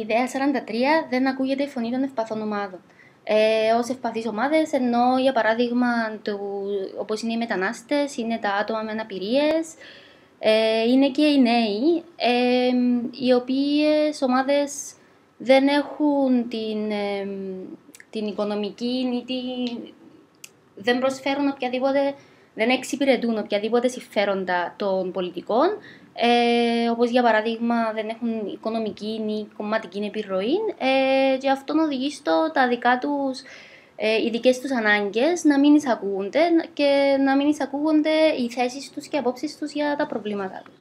ιδέα 43 δεν ακούγεται η φωνή των ευπαθών ομάδων. Ε, ως ευπαθείς ομάδες, ενώ για παράδειγμα όπω όπως είναι οι μετανάστες, είναι τα άτομα με αναπηρίες, ε, είναι και οι νέοι, ε, οι οποίες ομάδες δεν έχουν την, ε, την οικονομική, την, δεν προσφέρουν οποιαδήποτε δεν εξυπηρετούν οποιαδήποτε συμφέροντα των πολιτικών, ε, όπως για παράδειγμα δεν έχουν οικονομική ή κομματική επιρροή, ε, και αυτό οδηγεί στο τα δικά τους ε, οι τους ανάγκες να μην εισακούγονται και να μην εισακούγονται οι θέσεις τους και οι απόψεις τους για τα προβλήματά τους.